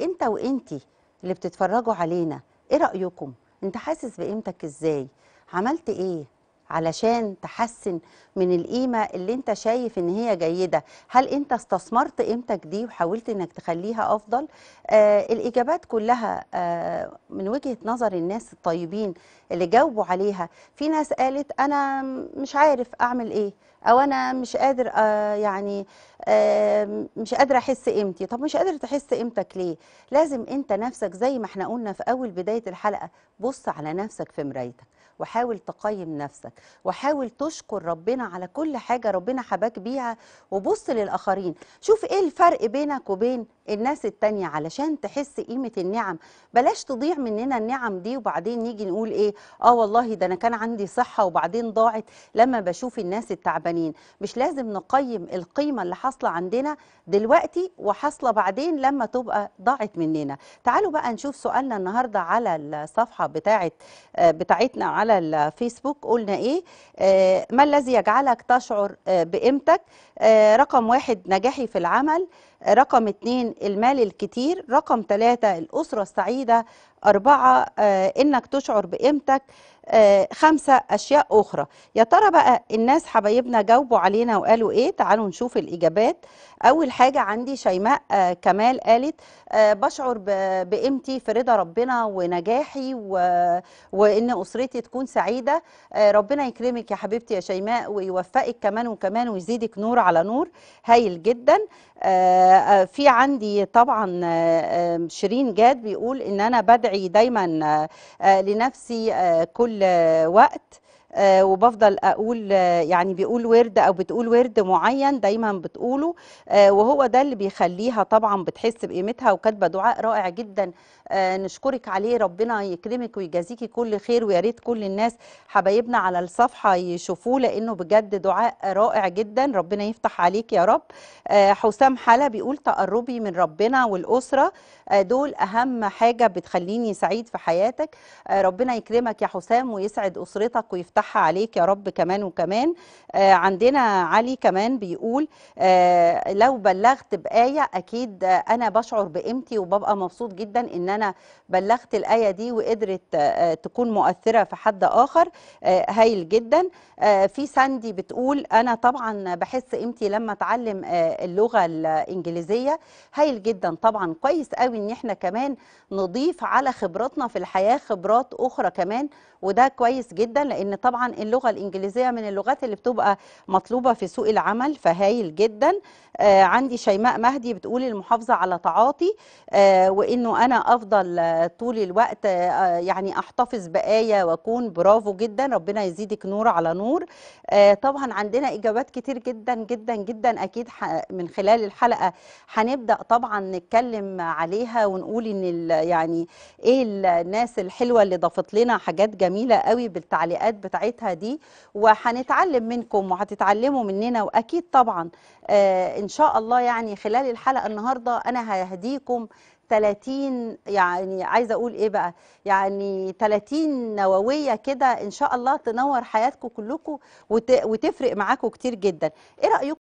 انت وانتي اللي بتتفرجوا علينا ايه رايكم انت حاسس بقيمتك ازاي عملت ايه علشان تحسن من القيمة اللي انت شايف ان هي جيدة هل انت استثمرت قيمتك دي وحاولت انك تخليها افضل آه الاجابات كلها آه من وجهة نظر الناس الطيبين اللي جاوبوا عليها في ناس قالت انا مش عارف اعمل ايه او انا مش قادر آه يعني مش قادره احس قيمتي طب مش قادرة تحس قيمتك ليه لازم انت نفسك زي ما احنا قلنا في اول بدايه الحلقه بص على نفسك في مرايتك وحاول تقيم نفسك وحاول تشكر ربنا على كل حاجه ربنا حباك بيها وبص للاخرين شوف ايه الفرق بينك وبين الناس التانية علشان تحس قيمة النعم بلاش تضيع مننا النعم دي وبعدين نيجي نقول ايه اه والله ده انا كان عندي صحة وبعدين ضاعت لما بشوف الناس التعبانين مش لازم نقيم القيمة اللي حصلت حاصله عندنا دلوقتي وحاصله بعدين لما تبقى ضاعت مننا تعالوا بقى نشوف سؤالنا النهارده على الصفحه بتاعه آه، بتاعتنا على الفيسبوك قلنا ايه آه، ما الذي يجعلك تشعر آه، بقيمتك رقم واحد نجاحي في العمل رقم اتنين المال الكتير رقم تلاتة الأسرة السعيدة أربعة آه، إنك تشعر بقيمتك آه، خمسة أشياء أخرى يا ترى بقى الناس حبايبنا جاوبوا علينا وقالوا إيه تعالوا نشوف الإجابات أول حاجة عندي شيماء آه، كمال قالت بشعر بقيمتي في رضا ربنا ونجاحي و... وإن أسرتي تكون سعيدة ربنا يكرمك يا حبيبتي يا شيماء ويوفقك كمان وكمان ويزيدك نور على نور هايل جدا آه، آه، في عندي طبعا آه، شيرين جاد بيقول ان انا بدعي دايما لنفسي كل وقت آه، وبفضل اقول آه، يعني بيقول ورد او بتقول ورد معين دايما بتقوله آه، وهو ده اللي بيخليها طبعا بتحس بقيمتها وكاتبه دعاء رائع جدا نشكرك عليه ربنا يكرمك ويجازيكي كل خير ويا ريت كل الناس حبايبنا على الصفحه يشوفوه لانه بجد دعاء رائع جدا ربنا يفتح عليك يا رب حسام حلا بيقول تقربي من ربنا والاسره دول اهم حاجه بتخليني سعيد في حياتك ربنا يكرمك يا حسام ويسعد اسرتك ويفتح نفتحها عليك يا رب كمان وكمان آه، عندنا علي كمان بيقول آه، لو بلغت بآية أكيد أنا بشعر بقيمتي وببقى مبسوط جدا إن أنا بلغت الآية دي وقدرت آه، تكون مؤثرة في حد آخر هايل جدا في ساندي بتقول أنا طبعا بحس قيمتي لما أتعلم اللغة الإنجليزية هايل جدا طبعا كويس قوي إن إحنا كمان نضيف على خبراتنا في الحياة خبرات أخرى كمان وده كويس جدا لأن طبعا طبعا اللغة الإنجليزية من اللغات اللي بتبقى مطلوبة في سوق العمل فهايل جدا آه عندي شيماء مهدي بتقول المحافظة على تعاطي آه وإنه أنا أفضل آه، طول الوقت آه،, آه يعني أحتفظ بآية وأكون برافو جدا ربنا يزيدك نور على نور آه طبعا عندنا إجابات كتير جدا جدا جدا أكيد من خلال الحلقة هنبدأ طبعا نتكلم عليها ونقول إن يعني إيه الناس الحلوة اللي ضافت لنا حاجات جميلة قوي بالتعليقات بتاعت بتاعتها دي وهنتعلم منكم وهتتعلموا مننا واكيد طبعا آه، ان شاء الله يعني خلال الحلقه النهارده انا ههديكم 30 يعني عايزه اقول ايه بقى يعني 30 نوويه كده ان شاء الله تنور حياتكم كلكم وتفرق معاكم كتير جدا ايه رايكم